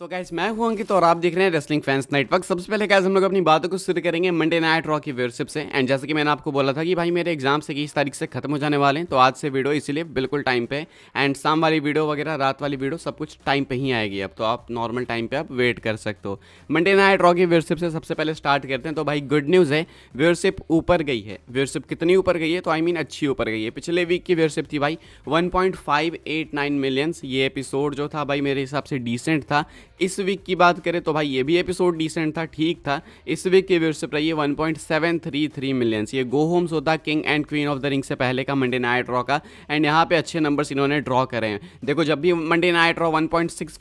तो गैस मैं हूं अंकित तो और आप देख रहे हैं रेसलिंग फैंस नेटवर्क सबसे पहले गैस हम लोग अपनी बातों को शुरू करेंगे मंडे नाइट रॉ की व्यवसिप से एंड जैसे कि मैंने आपको बोला था कि भाई मेरे एग्जाम से इस तारीख से खत्म हो जाने वाले हैं तो आज से वीडियो इसीलिए बिल्कुल टाइम पे एंड शाम वाली वीडियो वगैरह रात वाली वीडियो सब कुछ टाइम पर ही आएगी अब तो आप नॉर्मल टाइम पर आप वेट कर सकते हो मंडे नाइट रॉ की व्यवसिप से सबसे पहले स्टार्ट करते हैं तो भाई गुड न्यूज़ है व्यवसिप ऊपर गई है व्यवसिप कितनी ऊपर गई है तो आई मीन अच्छी ऊपर गई है पिछले वीक की व्यवसिप थी भाई वन मिलियंस ये एपिसोड जो था भाई मेरे हिसाब से डिसेंट था इस वीक की बात करें तो भाई ये भी एपिसोड डिसेंट था ठीक था इस वीक की पॉइंट पर ये थ्री मिलियंस ये गो होम्स होता king and queen of the ring से पहले का मंडे नाइट रॉ का एंड यहाँ पे अच्छे नंबर्स इन्होंने ड्रॉ करे हैं देखो जब भी मंडे नाइट रॉ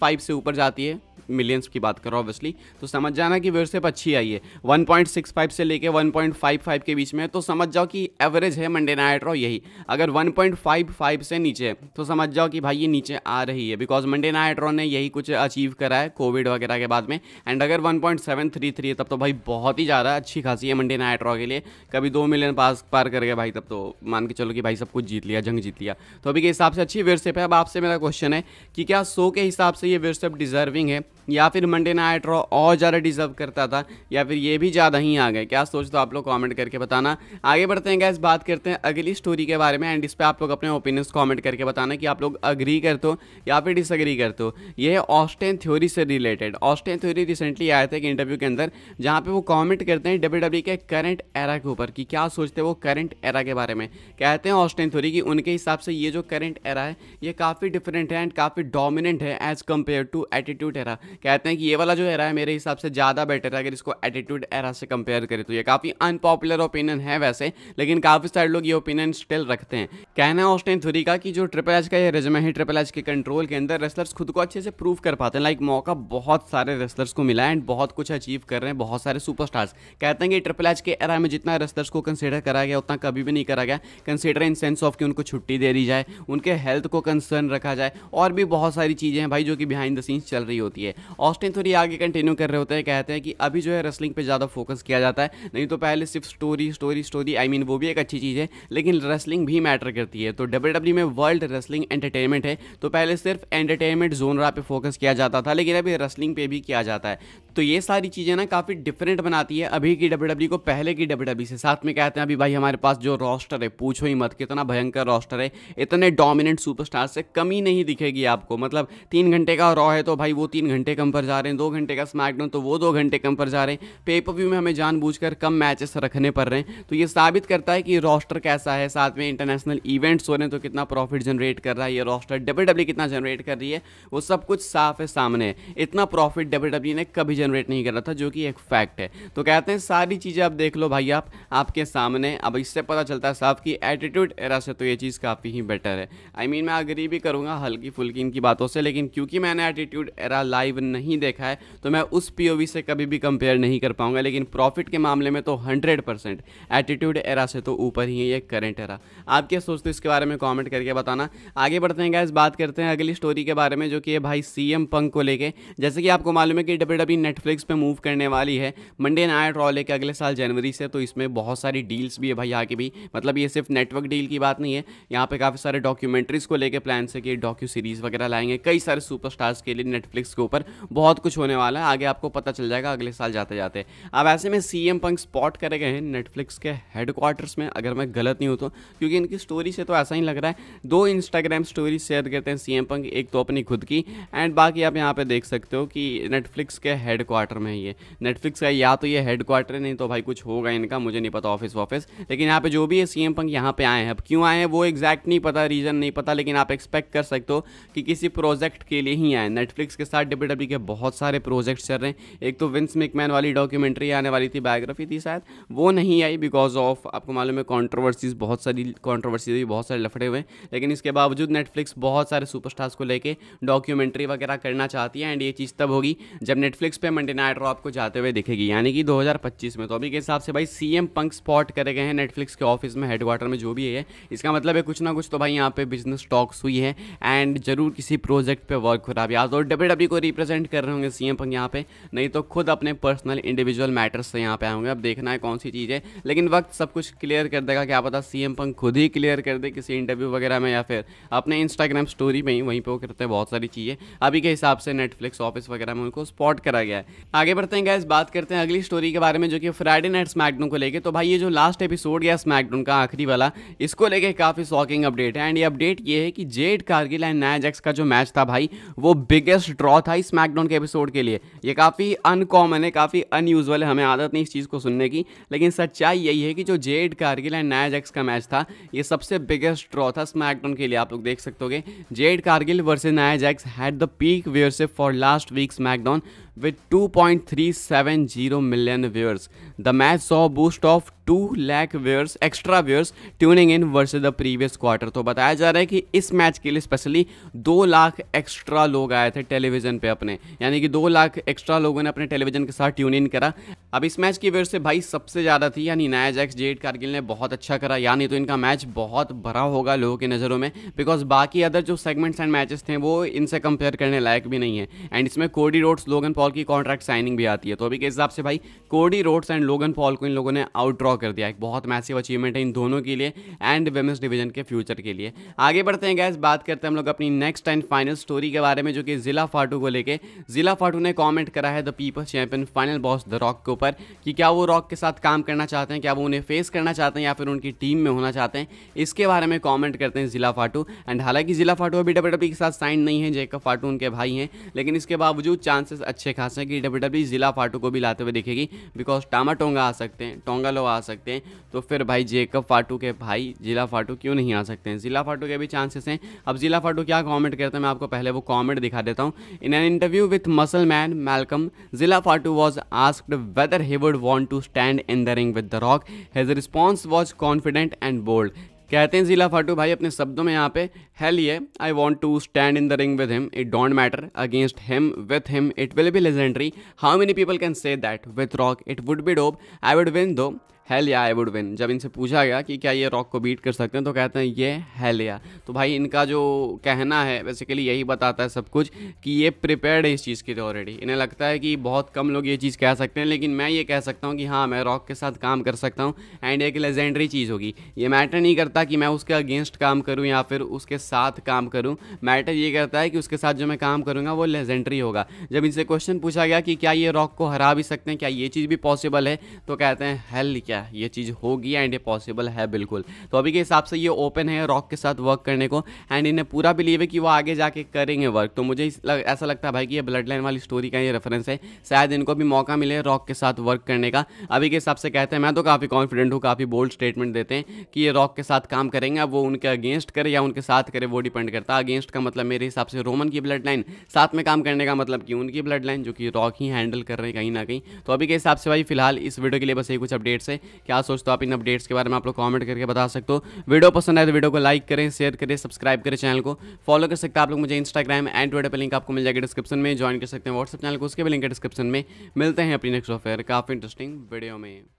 फाइव से ऊपर जाती है मिलियंस की बात करो ऑब्वियसली तो समझ जाना कि व्यवस्थिप अच्छी आई है वन पॉइंट सिक्स फाइव से लेके फाइव के बीच में तो समझ जाओ कि एवरेज है मंडे नाइट रॉ यही अगर वन पॉइंट फाइव फाइव से नीचे तो समझ जाओ कि भाई ये नीचे आ रही है बिकॉज मंडे नाइट रॉ ने यही कुछ अचीव करा है है कोविड वगैरह के बाद में एंड अगर 1.733 है तब तो भाई बहुत ही ज़्यादा अच्छी खासी है मंडे नाइट रॉ के लिए कभी दो मिलियन पास पार कर गया भाई तब तो मान के चलो कि भाई सब कुछ जीत लिया जंग जीत लिया तो अभी के हिसाब से अच्छी वेरसेप है अब आपसे मेरा क्वेश्चन है कि क्या सो के हिसाब से ये वेरसेप डिजर्विंग है या फिर मंडे नाइट रॉ और ज़्यादा डिजर्व करता था या फिर ये भी ज़्यादा ही आ गए क्या सोच तो आप लोग कमेंट करके बताना आगे बढ़ते हैं गैस बात करते हैं अगली स्टोरी के बारे में एंड इस पर आप लोग अपने ओपिनियंस कमेंट करके बताना कि आप लोग अग्री करते हो या फिर डिसअग्री करते हो ये ऑस्टेन थ्योरी से रिलेटेड ऑस्टिन थ्योरी रिसेंटली आए थे एक इंटरव्यू के अंदर जहाँ पे वो कमेंट करते हैं डब्ल्यू डब्ल्यू e के करंट एरा के ऊपर कि क्या सोचते हैं वो करंट एरा के बारे में कहते हैं ऑस्टिन थ्योरी कि उनके हिसाब से ये जो करंट एरा है ये काफ़ी डिफरेंट है एंड काफ़ी डोमिनेंट है as compared to attitude era कहते हैं कि ये वाला जो एरा है मेरे हिसाब से ज़्यादा बेटर है अगर इसको एटीट्यूड एरा से कंपेयर करें तो ये काफ़ी अनपॉपुलर ओपिनियन है वैसे लेकिन काफ़ी सारे लोग ये ओपिनियन स्टिल रखते हैं कहना है ऑस्टिन थ्योरी का कि जो ट्रिपल एच का ये रेजमे है ट्रिपल एच के कंट्रोल के अंदर रेसलर्स खुद को अच्छे से प्रूव कर पाते हैं लाइक मॉक मौका बहुत सारे रेसलर्स को मिला है एंड बहुत कुछ अचीव कर रहे हैं बहुत सारे सुपरस्टार्स कहते हैं कि ट्रिपल एच के एरा में जितना रेसलर्स को कंसिडर करा गया उतना कभी भी नहीं करा गया कंसिडर इन सेंस ऑफ कि उनको छुट्टी दे दी जाए उनके हेल्थ को कंसर्न रखा जाए और भी बहुत सारी चीज़ें हैं भाई जो कि बिहाइंड द सीन्स चल रही होती है ऑस्टिन थोड़ी आगे कंटिन्यू कर रहे होते हैं कहते हैं कि अभी जो है रेसलिंग पर ज़्यादा फोकस किया जाता है नहीं तो पहले सिर्फ story story story I mean वो भी एक अच्छी चीज़ है लेकिन रेसलिंग भी मैटर करती है तो डब्ल्यू e में वर्ल्ड रेसलिंग एंटरटेनमेंट है तो पहले सिर्फ एंटरटेनमेंट जोन पे फोकस किया जाता था लेकिन वगैरह भी रेसलिंग पे भी किया जाता है तो ये सारी चीज़ें ना काफ़ी डिफरेंट बनाती है अभी की डब्ल्यू e को पहले की डब्ल्यू e से साथ में कहते हैं अभी भाई हमारे पास जो रोस्टर है पूछो ही मत कितना भयंकर रोस्टर है इतने डोमिनेंट सुपरस्टार से कमी नहीं दिखेगी आपको मतलब तीन घंटे का रॉ है तो भाई वो तीन घंटे कम पर जा रहे हैं दो घंटे का स्मैकडाउन तो वो दो घंटे कम पर जा रहे हैं पेपर व्यू में हमें जानबूझकर कम मैचेस रखने पड़ रहे हैं तो ये साबित करता है कि रोस्टर कैसा है साथ में इंटरनेशनल इवेंट्स हो रहे हैं तो कितना प्रॉफिट जनरेट कर रहा है ये रोस्टर डब्ल्यू e कितना जनरेट कर रही है वो सब कुछ साफ है सामने है इतना प्रॉफिट डब्ल्यू e ने कभी जनरेट नहीं करा था जो कि एक फैक्ट है तो कहते हैं सारी चीज़ें आप देख लो भाई आप आपके सामने अब इससे पता चलता है साफ कि एटीट्यूड एरा से तो ये चीज़ काफ़ी ही बेटर है आई I मीन mean, मैं अग्री भी करूँगा हल्की फुल्की इनकी बातों से लेकिन क्योंकि मैंने एटीट्यूड एरा लाइव नहीं देखा है तो मैं उस पी से कभी भी कंपेयर नहीं कर पाऊँगा लेकिन प्रॉफिट के मामले में तो हंड्रेड परसेंट एटीट्यूड एरा से तो ऊपर ही है ये करेंट एरा आप क्या सोचते हो इसके बारे में कॉमेंट करके बताना आगे बढ़ते हैं गैस बात करते हैं अगली स्टोरी के बारे में जो कि भाई सी पंक को लेकर है जैसे कि आपको मालूम है कि डब्ल्यू डब्ल्यू नेटफ्लिक्स पे मूव करने वाली है मंडे नाइट रॉ लेकर अगले साल जनवरी से तो इसमें बहुत सारी डील्स भी है भाई यहाँ भी मतलब ये सिर्फ नेटवर्क डील की बात नहीं है यहाँ पे काफ़ी सारे डॉक्यूमेंट्रीज़ को लेकर प्लान है कि डॉक्यू सीरीज़ वगैरह लाएंगे कई सारे सुपरस्टार्स के लिए नेटफ्लिक्स के ऊपर बहुत कुछ होने वाला है आगे आपको पता चल जाएगा अगले साल जाते जाते अब ऐसे में सी एम पंक स्पॉट करे गए हैं नेटफ्लिक्स के हेडक्वार्टर्स में अगर मैं गलत नहीं हूँ तो क्योंकि इनकी स्टोरी से तो ऐसा ही लग रहा है दो इंस्टाग्राम स्टोरी शेयर करते हैं सी एम पंख एक तो अपनी खुद की एंड बाकी आप यहाँ पे देख सकते हो कि नेटफ्लिक्स के हेड क्वार्टर में ये नेटफ्लिक्स का या तो ये हेड क्वार्टर नहीं तो भाई कुछ होगा इनका मुझे नहीं पता ऑफिस ऑफिस लेकिन यहाँ पे जो भी है सी एम पंक यहाँ पे आए हैं अब क्यों आए हैं वो एग्जैक्ट नहीं पता रीज़न नहीं पता लेकिन आप एक्सपेक्ट कर सकते हो कि किसी प्रोजेक्ट के लिए ही आए नेटफ्लिक्स के साथ डब्ल्यू डब्ल्यू e के बहुत सारे प्रोजेक्ट चल रहे हैं एक तो विंस मेकमैन वाली डॉक्यूमेंट्री आने वाली थी बायोग्राफी थी शायद वो नहीं आई बिकॉज ऑफ आपको मालूम है कॉन्ट्रोवर्सीज बहुत सारी कॉन्ट्रोवर्सीज भी बहुत सारे लफड़े हुए लेकिन इसके बावजूद नेटफ्लिक्स बहुत सारे सुपरस्टार्स को लेकर डॉक्यूमेंट्री वगैरह करना चाहती है एंड ये चीज़ तब होगी जब नेटफ्लिक्स पे मंडे नाइट रॉ आपको जाते हुए दिखेगी यानी कि 2025 में तो अभी के हिसाब से भाई सी एम पंक स्पॉट करे गए हैं नेटफ्लिक्स के ऑफिस में हेडक्वार्टर में जो भी है इसका मतलब है कुछ ना कुछ तो भाई यहाँ पे बिजनेस टॉक्स हुई है एंड जरूर किसी प्रोजेक्ट पर वर्क हो रहा है या तो डब्ल्यू डब्ल्यू e को रिप्रेजेंट कर रहे होंगे सी एम पंक यहाँ पे नहीं तो खुद अपने पर्सनल इंडिविजुअल मैटर्स से यहाँ पे आएंगे होंगे अब देखना है कौन सी चीज़ है लेकिन वक्त सब कुछ क्लियर कर देगा क्या पता सी एम पंक खुद ही क्लियर कर दे किसी इंटरव्यू वगैरह में या फिर अपने इंस्टाग्राम स्टोरी में ही वहीं पर करते हैं बहुत सारी चीज़ें अभी के हिसाब से नेट नेटफ्लिक्स ऑफिस वगैरह में उनको स्पॉट करा गया है आगे बढ़ते हैं गैस बात करते हैं अगली स्टोरी के बारे में जो कि फ्राइडे नाइट स्मैकडोन को लेकर तो भाई ये जो लास्ट एपिसोड गया स्मैकडोन का आखिरी वाला इसको लेकर काफ़ी शॉकिंग अपडेट है एंड ये अपडेट ये है कि जेड कारगिल एंड नाया का जो मैच था भाई वो बिगेस्ट ड्रॉ था इस स्मैकडोन के एपिसोड के लिए ये काफ़ी अनकॉमन है काफ़ी अनयूजल है हमें आदत नहीं इस चीज़ को सुनने की लेकिन सच्चाई यही है कि जो Jade Cargill and Nia Jax का मैच था ये सबसे बिगेस्ट ड्रॉ था स्मैकडोन के लिए आप लोग देख सकते हो Jade Cargill versus Nia Jax had the peak viewers for for last week's SmackDown with 2.370 million viewers. The match saw a boost of 2 lakh viewers extra viewers tuning in versus the previous quarter. तो बताया जा रहा है कि इस match के लिए specially 2 lakh extra लोग आए थे टेलीविज़न पे अपने यानी कि 2 लाख एक्स्ट्रा लोगों ने अपने टेलीविज़न के साथ ट्यून इन करा अब इस मैच की व्यवस्था भाई सबसे ज़्यादा थी यानी नया जैक्स जेड कारगिल ने बहुत अच्छा करा यानी तो इनका मैच बहुत भरा होगा लोगों की नज़रों में बिकॉज बाकी अदर जो सेगमेंट्स एंड मैचेस थे वो इनसे कंपेयर करने लायक भी नहीं है एंड इसमें Cody Rhodes Logan Paul Paul की कॉन्ट्रैक्ट साइनिंग भी आती है तो अभी के हिसाब से भाई Cody Rhodes and Logan Paul को इन लोगों ने आउट ड्रॉ कर दिया एक बहुत मैसिव अचीवमेंट है इन दोनों के लिए एंड वेमेंस डिवीजन के फ्यूचर के लिए आगे बढ़ते हैं गैस बात करते हैं हम लोग अपनी नेक्स्ट एंड फाइनल स्टोरी के बारे में जो कि जिला फाटू को लेकर जिला फाटू ने कॉमेंट करा है the People's Champion final boss the Rock के ऊपर कि क्या वो रॉक के साथ काम करना चाहते हैं क्या वो उन्हें फेस करना चाहते हैं या फिर उनकी टीम में होना चाहते हैं इसके बारे में कॉमेंट करते हैं जिला फाटू एंड हालांकि जिला फाटू अभी डब्ल्यू e के साथ साइन नहीं है जेकब फाटू उनके भाई हैं लेकिन इसके बावजूद चांसेस अच्छे खास है कि डब्ल्यू डब्ल्यू e ज़िला फाटू को भी लाते हुए दिखेगी बिकॉज टामा टोंगा आ सकते हैं टोंगा लोग आ सकते हैं तो फिर भाई जेकब फाटू के भाई ज़िला फाटू क्यों नहीं आ सकते हैं ज़िला फाटू के भी चांसेस हैं अब ज़िला फाटू क्या कॉमेंट करते हैं मैं आपको पहले वो कॉमेंट दिखा देता हूँ in an interview with Muscle Man Malcolm Zilla Fatu was asked whether he would want to stand in the ring with the Rock his response was confident and bold कहते हैं जिला फाटू भाई अपने शब्दों में यहाँ पे hell yeah I want to stand in the ring with him it don't matter against him with him it will be legendary how many people can say that with Rock it would be dope I would win though hell yeah I would win जब इनसे पूछा गया कि क्या ये rock को beat कर सकते हैं तो कहते हैं ये हेल या तो भाई इनका जो कहना है बेसिकली यही बताता है सब कुछ कि ये प्रिपेयर्ड है इस चीज़ के लिए ऑलरेडी इन्हें लगता है कि बहुत कम लोग ये चीज़ कह सकते हैं लेकिन मैं ये कह सकता हूँ कि हाँ मैं रॉक के साथ काम कर सकता हूँ एंड एक लेजेंडरी चीज़ होगी ये मैटर नहीं करता कि मैं उसके अगेंस्ट काम करूँ या फिर उसके साथ काम करूँ मैटर ये करता है कि उसके साथ जो मैं काम करूँगा वो लेजेंडरी होगा जब इनसे क्वेश्चन पूछा गया कि क्या ये रॉक को हरा भी सकते हैं क्या ये चीज़ भी पॉसिबल है तो कहते हैं हेल क्या क्या है ये चीज़ होगी एंड ये पॉसिबल है बिल्कुल तो अभी के हिसाब से ये ओपन है रॉक के साथ वर्क करने को एंड इन्हें पूरा बिलीव है कि वो आगे जाके करेंगे वर्क तो मुझे लग, ऐसा लगता है भाई कि ये ब्लड लाइन वाली स्टोरी का ये रेफरेंस है शायद इनको भी मौका मिले रॉक के साथ वर्क करने का अभी के हिसाब से कहते हैं मैं तो काफ़ी कॉन्फिडेंट हूँ काफ़ी बोल्ड स्टेटमेंट देते हैं कि ये रॉक के साथ काम करेंगे अब वो उनके अगेंस्ट करे या उनके साथ करे वो डिपेंड करता अगेंस्ट का मतलब मेरे हिसाब से रोमन की ब्लड लाइन साथ में काम करने का मतलब कि उनकी ब्लड लाइन जो कि रॉक ही हैंडल कर रहे हैं कहीं ना कहीं तो अभी के हिसाब से भाई फिलहाल इस वीडियो के लिए बस यही कुछ अपडेट्स है क्या सोचते हो आप इन अपडेट्स के बारे में आप लोग कॉमेंट करके बता सकते हो वीडियो पसंद आए तो वीडियो को लाइक करें शेयर करें सब्सक्राइब करें चैनल को फॉलो कर सकते हैं आप लोग मुझे इंस्टाग्राम एंड ट्विटर पर लिंक आपको मिल जाएगा डिस्क्रिप्शन में ज्वाइन कर सकते हैं व्हाट्सअप चैनल को उसके भी लिंक डिस्क्रिप्शन में मिलते हैं अपनी नेक्स्ट ऑफेयर काफ़ी इंटरेस्टिंग वीडियो में